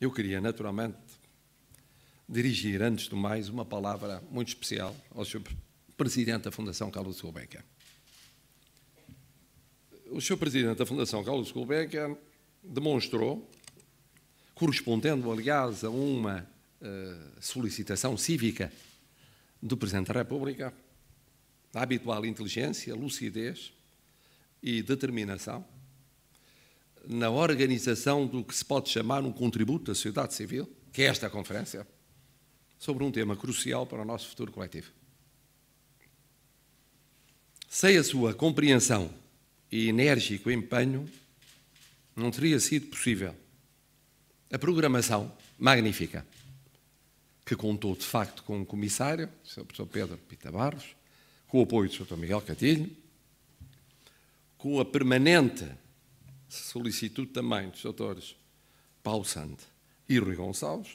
Eu queria, naturalmente, dirigir, antes de mais, uma palavra muito especial ao Sr. Presidente da Fundação Carlos Gulbenkian. O Sr. Presidente da Fundação Carlos Gulbenkian demonstrou, correspondendo, aliás, a uma uh, solicitação cívica do Presidente da República, a habitual inteligência, lucidez e determinação na organização do que se pode chamar um contributo da sociedade civil, que é esta conferência, sobre um tema crucial para o nosso futuro coletivo. Sem a sua compreensão e enérgico empenho, não teria sido possível a programação magnífica, que contou de facto com o comissário, o professor Pedro Pita Barros, com o apoio do Sr. Miguel Catilho, com a permanente solicitude também dos doutores Paulo Sante, e Rui Gonçalves,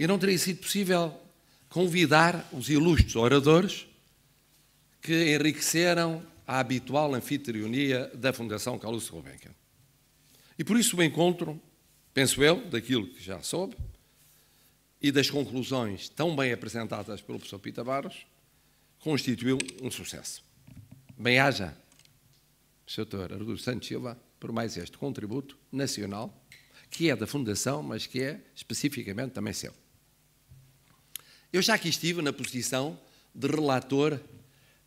e não teria sido possível convidar os ilustres oradores que enriqueceram a habitual anfitrionia da Fundação Carlos Rubenken. E por isso o encontro, penso eu, daquilo que já soube e das conclusões tão bem apresentadas pelo professor Pita Barros, constituiu um sucesso. Bem-haja Sr. Artur Santos Silva, por mais este contributo nacional, que é da Fundação, mas que é especificamente também seu. Eu já aqui estive na posição de relator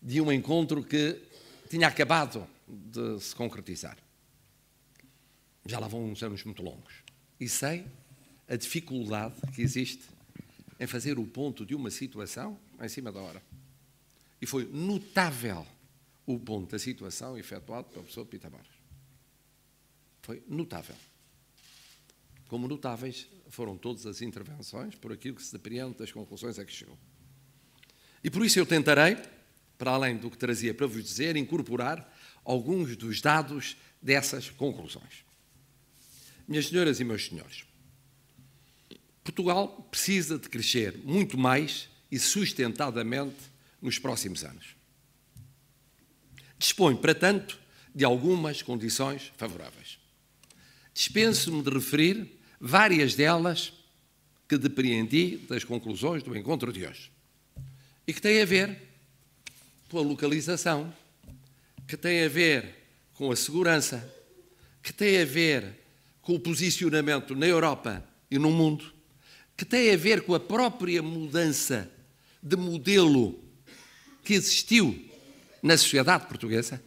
de um encontro que tinha acabado de se concretizar. Já lá vão uns anos muito longos. E sei a dificuldade que existe em fazer o ponto de uma situação em cima da hora. E foi notável o ponto da situação efetuado pelo professor Pita Barros. Foi notável. Como notáveis foram todas as intervenções, por aquilo que se depreende das conclusões a que chegou. E por isso eu tentarei, para além do que trazia para vos dizer, incorporar alguns dos dados dessas conclusões. Minhas senhoras e meus senhores, Portugal precisa de crescer muito mais e sustentadamente nos próximos anos. Dispõe, para tanto, de algumas condições favoráveis. Dispenso-me de referir várias delas que depreendi das conclusões do encontro de hoje e que têm a ver com a localização, que têm a ver com a segurança, que têm a ver com o posicionamento na Europa e no mundo, que têm a ver com a própria mudança de modelo que existiu na sociedade portuguesa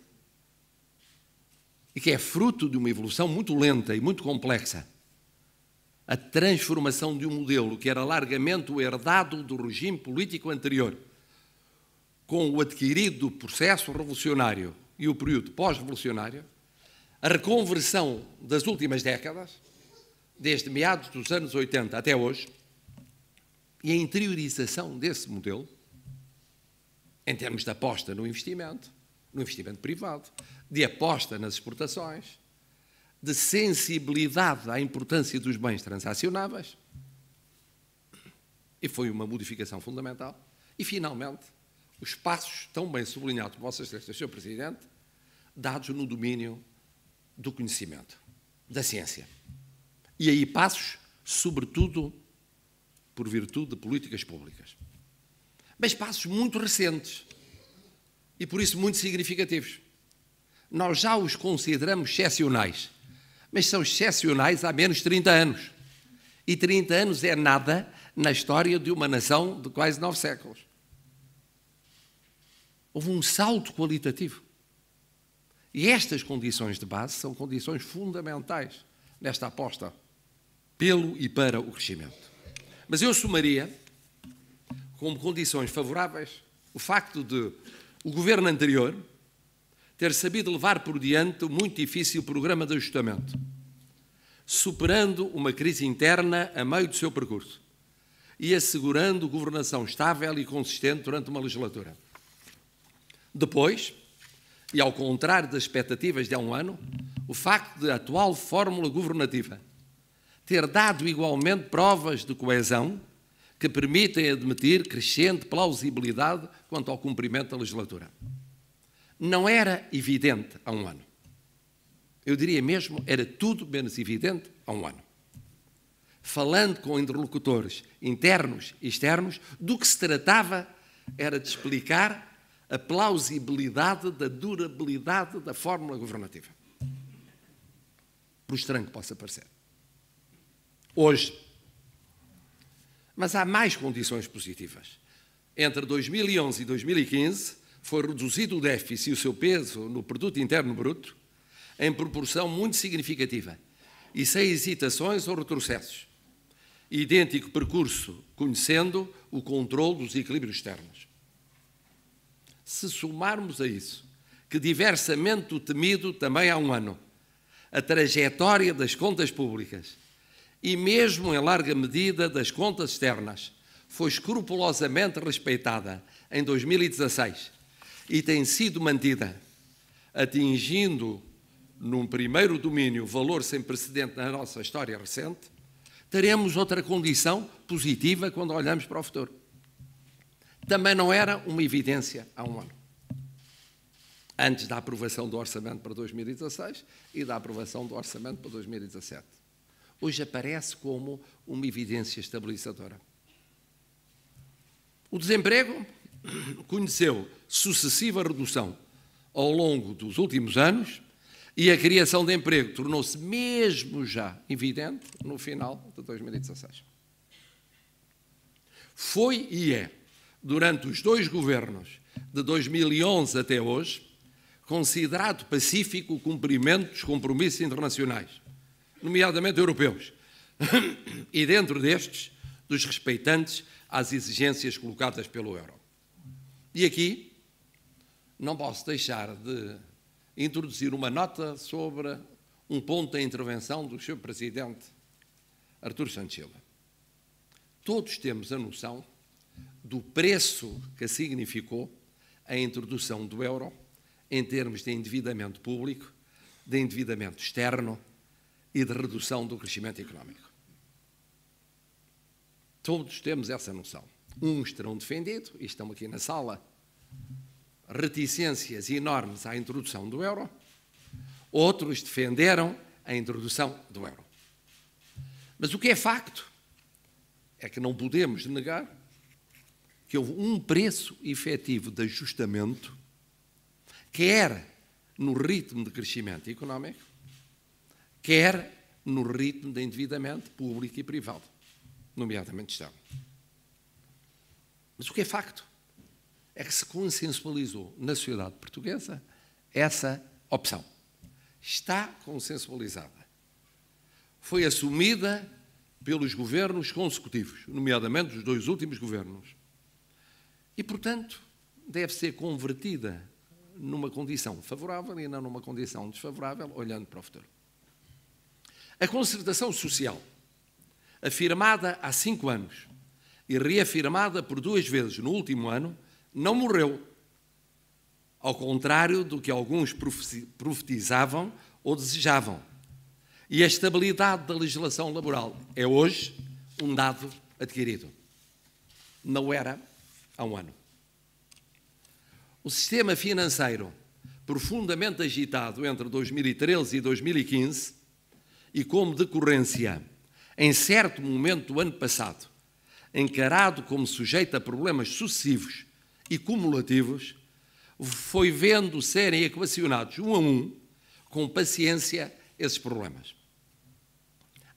e que é fruto de uma evolução muito lenta e muito complexa. A transformação de um modelo que era largamente herdado do regime político anterior, com o adquirido processo revolucionário e o período pós-revolucionário, a reconversão das últimas décadas, desde meados dos anos 80 até hoje, e a interiorização desse modelo em termos de aposta no investimento, no investimento privado, de aposta nas exportações, de sensibilidade à importância dos bens transacionáveis. E foi uma modificação fundamental. E, finalmente, os passos tão bem sublinhados por Vossa Excelência, Sr. Presidente, dados no domínio do conhecimento, da ciência. E aí passos, sobretudo, por virtude de políticas públicas mas passos muito recentes e por isso muito significativos. Nós já os consideramos excepcionais, mas são excepcionais há menos 30 anos. E 30 anos é nada na história de uma nação de quase nove séculos. Houve um salto qualitativo. E estas condições de base são condições fundamentais nesta aposta pelo e para o crescimento. Mas eu sumaria como condições favoráveis o facto de o governo anterior ter sabido levar por diante o muito difícil programa de ajustamento, superando uma crise interna a meio do seu percurso e assegurando governação estável e consistente durante uma legislatura. Depois, e ao contrário das expectativas de há um ano, o facto da atual fórmula governativa ter dado igualmente provas de coesão que permitem admitir crescente plausibilidade quanto ao cumprimento da legislatura. Não era evidente há um ano. Eu diria mesmo, era tudo menos evidente há um ano. Falando com interlocutores internos e externos, do que se tratava era de explicar a plausibilidade da durabilidade da fórmula governativa. Por estranho que possa parecer. Hoje, mas há mais condições positivas. Entre 2011 e 2015 foi reduzido o déficit e o seu peso no produto interno bruto em proporção muito significativa e sem hesitações ou retrocessos. Idêntico percurso, conhecendo o controle dos equilíbrios externos. Se somarmos a isso, que diversamente o temido também há um ano, a trajetória das contas públicas e mesmo em larga medida das contas externas, foi escrupulosamente respeitada em 2016 e tem sido mantida, atingindo num primeiro domínio valor sem precedente na nossa história recente, teremos outra condição positiva quando olhamos para o futuro. Também não era uma evidência há um ano. Antes da aprovação do orçamento para 2016 e da aprovação do orçamento para 2017 hoje aparece como uma evidência estabilizadora. O desemprego conheceu sucessiva redução ao longo dos últimos anos e a criação de emprego tornou-se mesmo já evidente no final de 2016. Foi e é, durante os dois governos, de 2011 até hoje, considerado pacífico o cumprimento dos compromissos internacionais nomeadamente europeus, e dentro destes, dos respeitantes às exigências colocadas pelo euro. E aqui não posso deixar de introduzir uma nota sobre um ponto da intervenção do Sr. presidente Artur Sanchila. Todos temos a noção do preço que significou a introdução do euro em termos de endividamento público, de endividamento externo e de redução do crescimento económico. Todos temos essa noção. Uns terão defendido, e estão aqui na sala, reticências enormes à introdução do euro, outros defenderam a introdução do euro. Mas o que é facto é que não podemos negar que houve um preço efetivo de ajustamento, quer no ritmo de crescimento económico, quer no ritmo de endividamento público e privado, nomeadamente Estado. Mas o que é facto é que se consensualizou na sociedade portuguesa essa opção. Está consensualizada. Foi assumida pelos governos consecutivos, nomeadamente os dois últimos governos. E, portanto, deve ser convertida numa condição favorável e não numa condição desfavorável, olhando para o futuro. A concertação social, afirmada há cinco anos e reafirmada por duas vezes no último ano, não morreu. Ao contrário do que alguns profetizavam ou desejavam. E a estabilidade da legislação laboral é hoje um dado adquirido. Não era há um ano. O sistema financeiro, profundamente agitado entre 2013 e 2015, e como decorrência, em certo momento do ano passado, encarado como sujeito a problemas sucessivos e cumulativos, foi vendo serem equacionados um a um, com paciência, esses problemas.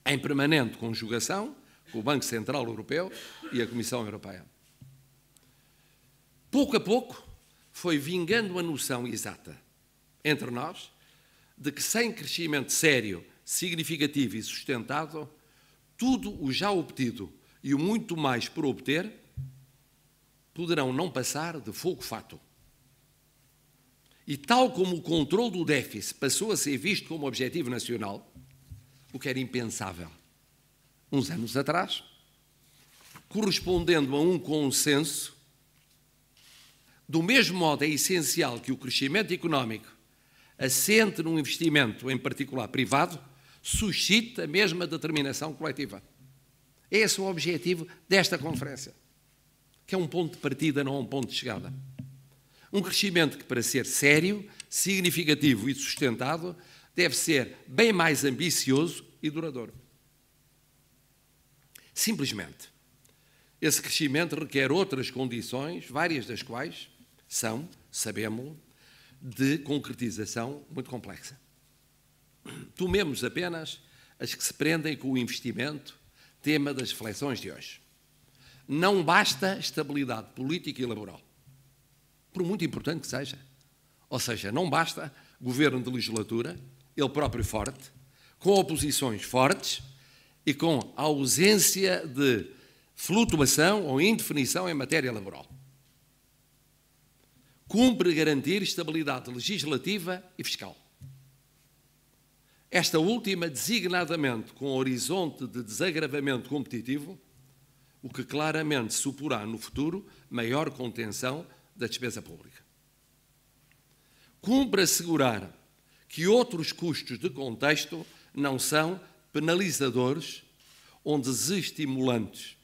Em permanente conjugação com o Banco Central Europeu e a Comissão Europeia. Pouco a pouco foi vingando a noção exata entre nós de que sem crescimento sério significativo e sustentado tudo o já obtido e o muito mais por obter, poderão não passar de fogo fato. E tal como o controle do déficit passou a ser visto como objetivo nacional, o que era impensável uns anos atrás, correspondendo a um consenso, do mesmo modo é essencial que o crescimento económico assente num investimento, em particular privado, suscite a mesma determinação coletiva. Esse é o objetivo desta conferência, que é um ponto de partida, não é um ponto de chegada. Um crescimento que, para ser sério, significativo e sustentado, deve ser bem mais ambicioso e duradouro. Simplesmente, esse crescimento requer outras condições, várias das quais são, sabemos, de concretização muito complexa. Tomemos apenas as que se prendem com o investimento, tema das reflexões de hoje. Não basta estabilidade política e laboral, por muito importante que seja. Ou seja, não basta governo de legislatura, ele próprio forte, com oposições fortes e com ausência de flutuação ou indefinição em matéria laboral. Cumpre garantir estabilidade legislativa e fiscal. Esta última, designadamente com horizonte de desagravamento competitivo, o que claramente suporá no futuro maior contenção da despesa pública. Cumpre assegurar que outros custos de contexto não são penalizadores ou desestimulantes,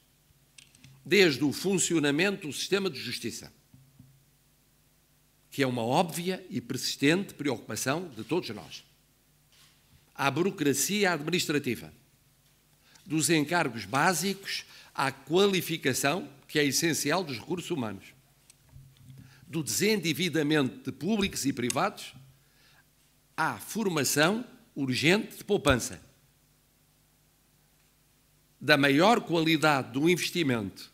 desde o funcionamento do sistema de justiça, que é uma óbvia e persistente preocupação de todos nós à burocracia administrativa, dos encargos básicos à qualificação, que é essencial, dos recursos humanos, do desendividamento de públicos e privados à formação urgente de poupança, da maior qualidade do investimento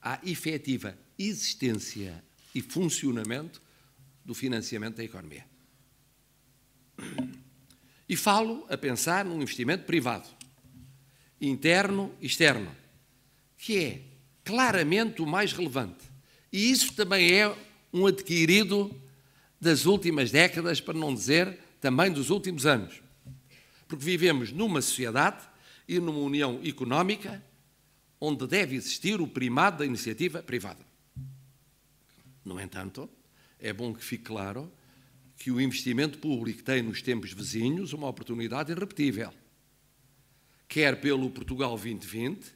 à efetiva existência e funcionamento do financiamento da economia. E falo a pensar num investimento privado, interno e externo, que é claramente o mais relevante. E isso também é um adquirido das últimas décadas, para não dizer também dos últimos anos. Porque vivemos numa sociedade e numa união económica onde deve existir o primado da iniciativa privada. No entanto, é bom que fique claro que o investimento público tem nos tempos vizinhos uma oportunidade irrepetível, quer pelo Portugal 2020,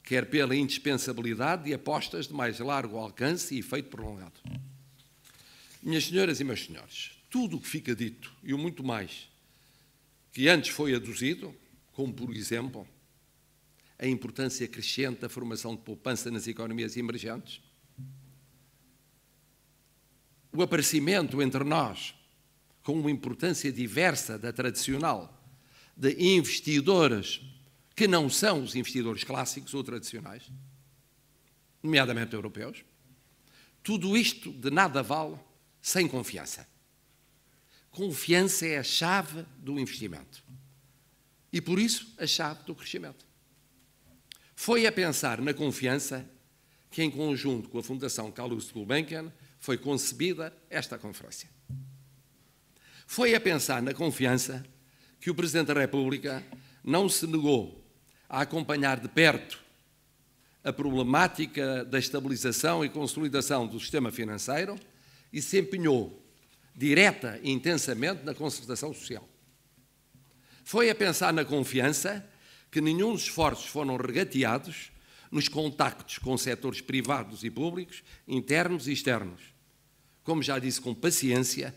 quer pela indispensabilidade de apostas de mais largo alcance e efeito prolongado. Minhas senhoras e meus senhores, tudo o que fica dito e o muito mais que antes foi aduzido, como por exemplo a importância crescente da formação de poupança nas economias emergentes, o aparecimento entre nós, com uma importância diversa da tradicional, de investidores que não são os investidores clássicos ou tradicionais, nomeadamente europeus, tudo isto de nada vale sem confiança. Confiança é a chave do investimento e, por isso, a chave do crescimento. Foi a pensar na confiança que, em conjunto com a Fundação Carlos Gulbenkian, foi concebida esta conferência. Foi a pensar na confiança que o Presidente da República não se negou a acompanhar de perto a problemática da estabilização e consolidação do sistema financeiro e se empenhou direta e intensamente na concertação social. Foi a pensar na confiança que nenhum dos esforços foram regateados nos contactos com setores privados e públicos, internos e externos. Como já disse, com paciência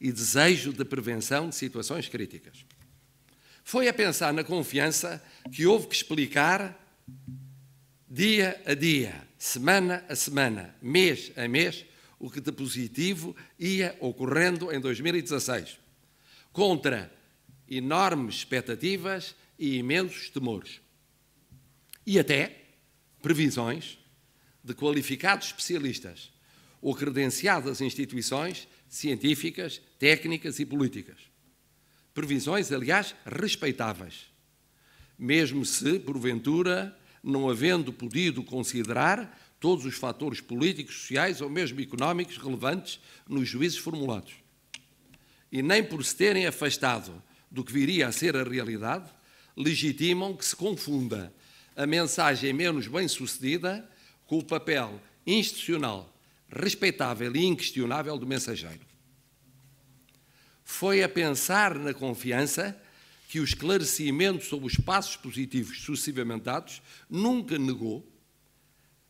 e desejo de prevenção de situações críticas. Foi a pensar na confiança que houve que explicar dia a dia, semana a semana, mês a mês, o que de positivo ia ocorrendo em 2016, contra enormes expectativas e imensos temores. E até previsões de qualificados especialistas ou credenciadas instituições científicas, técnicas e políticas. Previsões, aliás, respeitáveis, mesmo se, porventura, não havendo podido considerar todos os fatores políticos, sociais ou mesmo económicos relevantes nos juízos formulados. E nem por se terem afastado do que viria a ser a realidade, legitimam que se confunda a mensagem menos bem-sucedida com o papel institucional, respeitável e inquestionável do mensageiro. Foi a pensar na confiança que o esclarecimento sobre os passos positivos sucessivamente dados nunca negou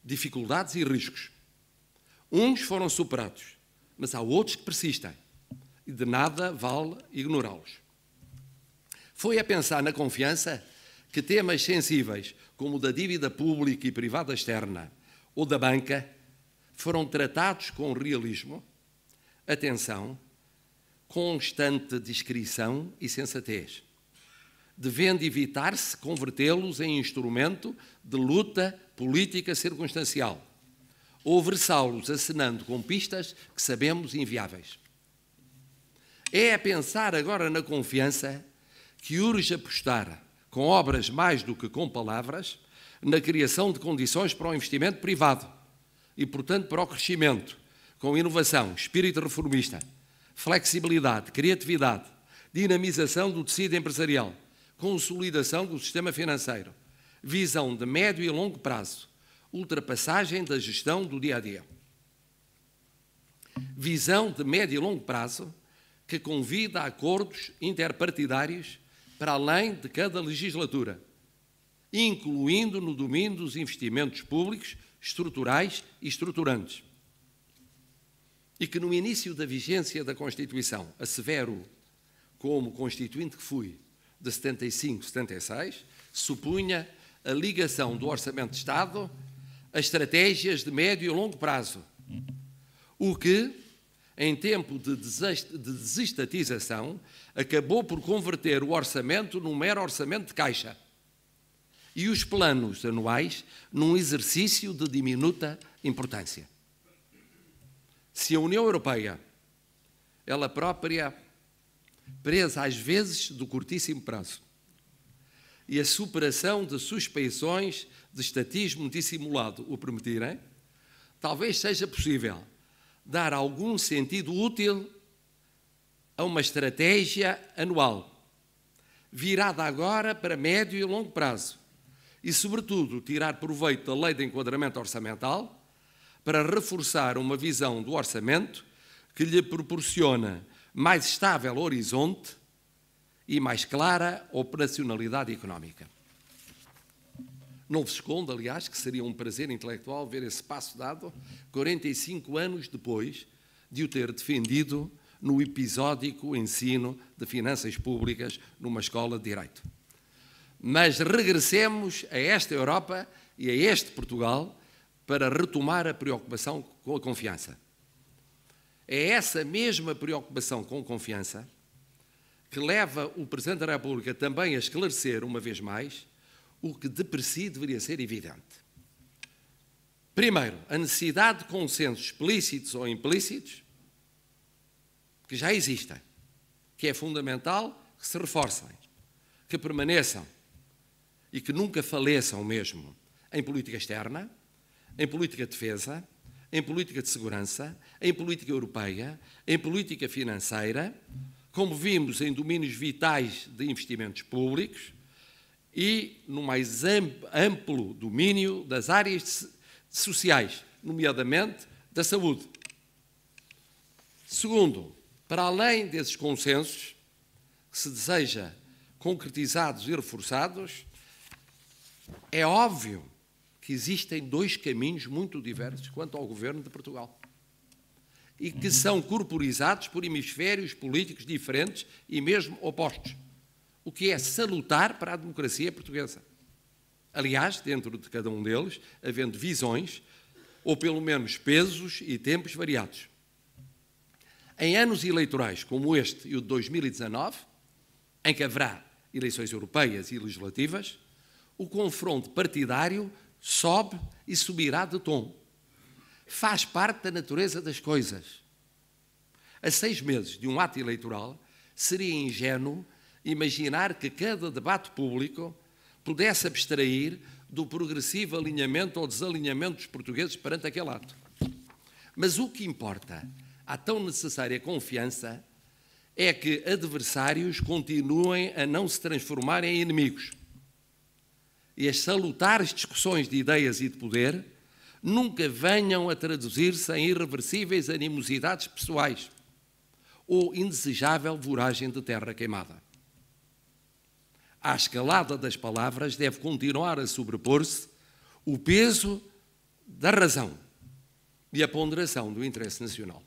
dificuldades e riscos. Uns foram superados, mas há outros que persistem e de nada vale ignorá-los. Foi a pensar na confiança que temas sensíveis, como o da dívida pública e privada externa ou da banca, foram tratados com realismo, atenção, constante discrição e sensatez, devendo evitar-se convertê-los em instrumento de luta política circunstancial ou versá-los acenando com pistas que sabemos inviáveis. É a pensar agora na confiança que urge apostar com obras mais do que com palavras, na criação de condições para o investimento privado e, portanto, para o crescimento, com inovação, espírito reformista, flexibilidade, criatividade, dinamização do tecido empresarial, consolidação do sistema financeiro, visão de médio e longo prazo, ultrapassagem da gestão do dia a dia. Visão de médio e longo prazo que convida a acordos interpartidários para além de cada legislatura, incluindo no domínio dos investimentos públicos, estruturais e estruturantes. E que no início da vigência da Constituição, assevero, como constituinte que fui, de 75, 76, supunha a ligação do Orçamento de Estado a estratégias de médio e longo prazo, o que em tempo de desestatização, acabou por converter o orçamento num mero orçamento de caixa e os planos anuais num exercício de diminuta importância. Se a União Europeia, ela própria, presa às vezes do curtíssimo prazo, e a superação de suspeições de estatismo dissimulado o permitirem, talvez seja possível dar algum sentido útil a uma estratégia anual, virada agora para médio e longo prazo, e, sobretudo, tirar proveito da Lei de Enquadramento Orçamental para reforçar uma visão do orçamento que lhe proporciona mais estável horizonte e mais clara operacionalidade económica. Não vos escondo, aliás, que seria um prazer intelectual ver esse passo dado 45 anos depois de o ter defendido no episódico ensino de finanças públicas numa escola de direito. Mas regressemos a esta Europa e a este Portugal para retomar a preocupação com a confiança. É essa mesma preocupação com confiança que leva o Presidente da República também a esclarecer, uma vez mais, o que de per si deveria ser evidente. Primeiro, a necessidade de consensos explícitos ou implícitos, que já existem, que é fundamental que se reforcem, que permaneçam e que nunca faleçam mesmo em política externa, em política de defesa, em política de segurança, em política europeia, em política financeira, como vimos em domínios vitais de investimentos públicos, e no mais amplo domínio das áreas sociais, nomeadamente da saúde. Segundo, para além desses consensos, que se deseja concretizados e reforçados, é óbvio que existem dois caminhos muito diversos quanto ao governo de Portugal e que uhum. são corporizados por hemisférios políticos diferentes e mesmo opostos o que é salutar para a democracia portuguesa. Aliás, dentro de cada um deles, havendo visões, ou pelo menos pesos e tempos variados. Em anos eleitorais como este e o de 2019, em que haverá eleições europeias e legislativas, o confronto partidário sobe e subirá de tom. Faz parte da natureza das coisas. A seis meses de um ato eleitoral, seria ingênuo imaginar que cada debate público pudesse abstrair do progressivo alinhamento ou desalinhamento dos portugueses perante aquele ato. Mas o que importa à tão necessária confiança é que adversários continuem a não se transformarem em inimigos. E as salutares discussões de ideias e de poder nunca venham a traduzir-se em irreversíveis animosidades pessoais ou indesejável voragem de terra queimada à escalada das palavras deve continuar a sobrepor-se o peso da razão e a ponderação do interesse nacional.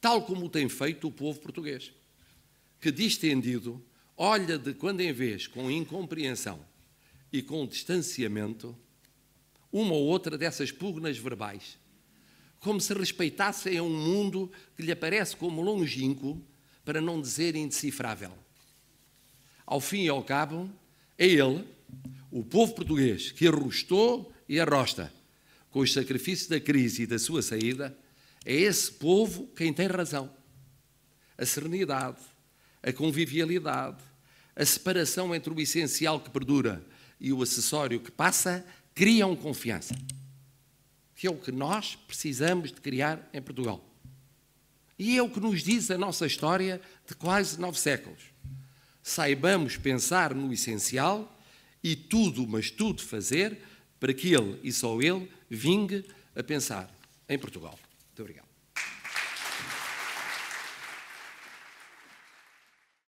Tal como tem feito o povo português, que distendido olha de quando em vez com incompreensão e com distanciamento uma ou outra dessas pugnas verbais, como se respeitassem a um mundo que lhe aparece como longínquo, para não dizer indecifrável ao fim e ao cabo, é ele, o povo português, que arrostou e arrosta com os sacrifícios da crise e da sua saída, é esse povo quem tem razão. A serenidade, a convivialidade, a separação entre o essencial que perdura e o acessório que passa criam confiança, que é o que nós precisamos de criar em Portugal. E é o que nos diz a nossa história de quase nove séculos saibamos pensar no essencial e tudo, mas tudo fazer para que ele e só ele vingue a pensar em Portugal. Muito obrigado.